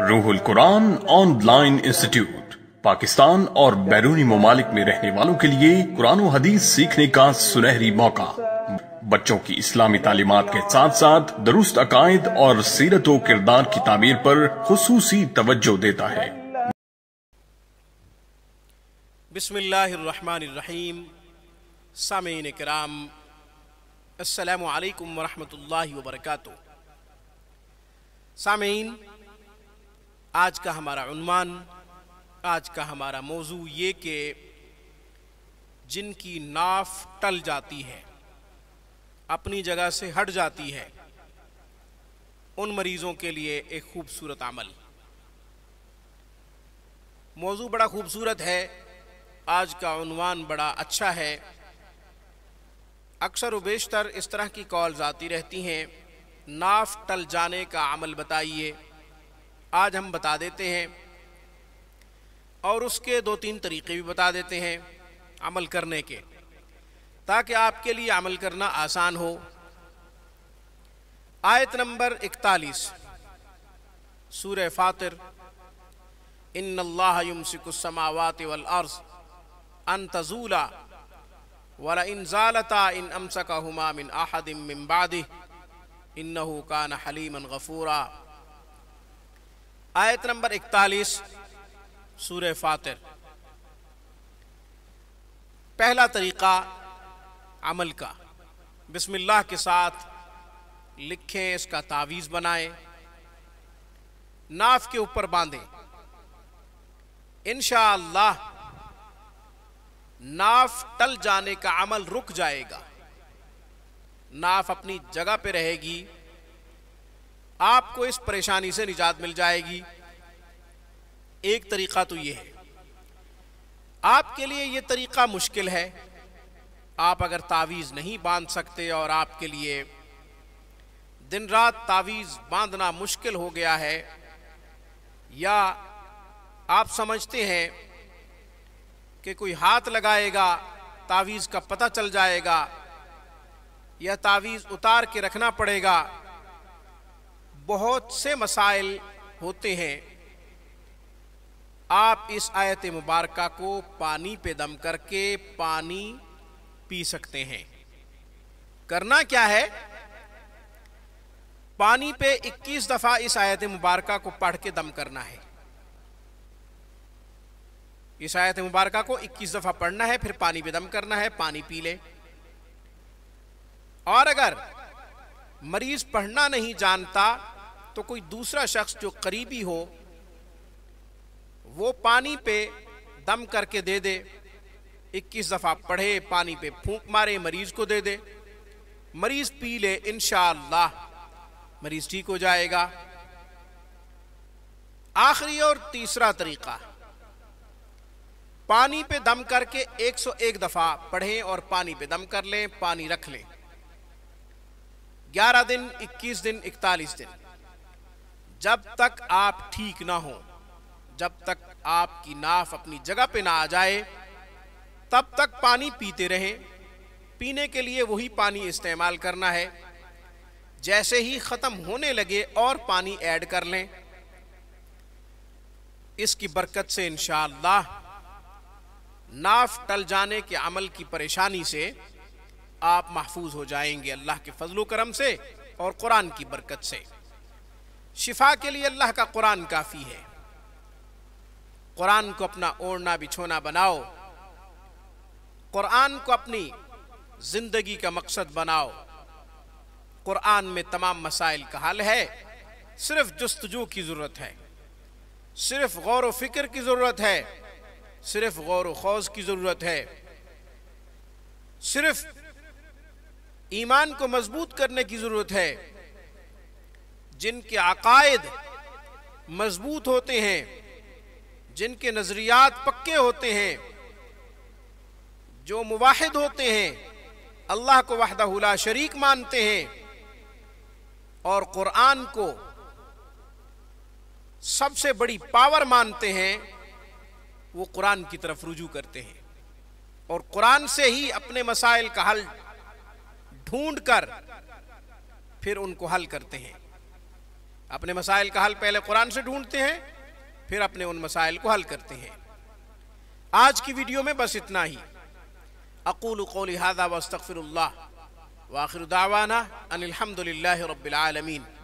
रूहुल Quran online institute Pakistan और बैरूनी ममालिक में रहने वालों के लिए कुरान हदीस सीखने का सुनहरी मौका बच्चों की इस्लामी तालीमत के साथ साथ दुरुस्त अकायद और सीरत किरदार की तामीर पर खसूसी तवज्जो देता है बिस्मिल्लाहिर्रहमानिर्रहीम सामीन कराम अस्सलाम वरहमतुल्लाहि वबरकातुह सामीन आज का हमारा उन्मान आज का हमारा मौजू ये कि जिनकी नाफ टल जाती है अपनी जगह से हट जाती है उन मरीजों के लिए एक खूबसूरत अमल मौजू बड़ा खूबसूरत है आज का उन्वान बड़ा अच्छा है अक्सर वेशतर इस तरह की कॉल्स आती रहती हैं नाफ टल जाने का अमल बताइए आज हम बता देते हैं और उसके दो तीन तरीके भी बता देते हैं अमल करने के ताकि आपके लिए अमल करना आसान हो आयत नंबर 41 सूर फातिर इन अल्लाहमसिकमावत वर्ज अन तजूला वला इन जालता इन अमसका हुमा मिन आहदिम मिन बादि इन्नहु कान हलीमन गफूरा आयत नंबर इकतालीस सूर्य फातिर पहला तरीका अमल का बिस्मिल्लाह के साथ लिखें इसका तावीज़ बनाएं नाफ के ऊपर बांधे इन नाफ टल जाने का अमल रुक जाएगा नाफ अपनी जगह पे रहेगी आपको इस परेशानी से निजात मिल जाएगी एक तरीका तो यह है आपके लिए यह तरीका मुश्किल है आप अगर तावीज़ नहीं बांध सकते और आपके लिए दिन रात तावीज़ बांधना मुश्किल हो गया है या आप समझते हैं कि कोई हाथ लगाएगा तावीज़ का पता चल जाएगा या तावीज़ उतार के रखना पड़ेगा बहुत से मसाइल होते हैं आप इस आयत मुबारक को पानी पे दम करके पानी पी सकते हैं करना क्या है पानी पे 21 दफा इस आयत मुबारक को पढ़ के दम करना है इस आयत मुबारक को 21 दफा पढ़ना है फिर पानी पे दम करना है पानी पी ले और अगर मरीज पढ़ना नहीं जानता तो कोई दूसरा शख्स जो करीबी हो वो पानी पे दम करके दे दे 21 दफ़ा पढ़े पानी पे फूंक मारे मरीज को दे दे मरीज पी ले इनशाला मरीज ठीक हो जाएगा आखिरी और तीसरा तरीका पानी पे दम करके 101 दफ़ा पढ़ें और पानी पे दम कर लें पानी रख लें 11 दिन 21 दिन 41 दिन जब तक आप ठीक ना हो जब तक आपकी नाफ अपनी जगह पे ना आ जाए तब तक पानी पीते रहें पीने के लिए वही पानी इस्तेमाल करना है जैसे ही ख़त्म होने लगे और पानी ऐड कर लें इसकी बरकत से इंशाला नाफ टल जाने के अमल की परेशानी से आप महफूज हो जाएंगे अल्लाह के फजलो करम से और कुरान की बरकत से शिफा के लिए अल्लाह का कुरान काफ़ी है कुरान को अपना ओढ़ना बिछोना बनाओ कुरान को अपनी ज़िंदगी का मकसद बनाओ कुरान में तमाम मसाइल का हल है सिर्फ जस्तजू की ज़रूरत है सिर्फ गौर फिक्र की ज़रूरत है सिर्फ गौर खौज की ज़रूरत है सिर्फ ईमान को मजबूत करने की ज़रूरत है जिनके अकायद मजबूत होते हैं जिनके नज़रियात पक्के होते हैं जो मुवाहिद होते हैं अल्लाह को वहदा शरीक मानते हैं और क़ुरान को सबसे बड़ी पावर मानते हैं वो कुरान की तरफ रुजू करते हैं और कुरान से ही अपने मसाइल का हल ढूंढ कर फिर उनको हल करते हैं अपने मसाइल का हल पहले कुरान से ढूंढते हैं फिर अपने उन मसाइल को हल करते हैं आज की वीडियो में बस इतना ही अकूल कौल हादा वस्तफ़िर वाखिर दावाना अनिलहमदिल्ला रबीआलमीन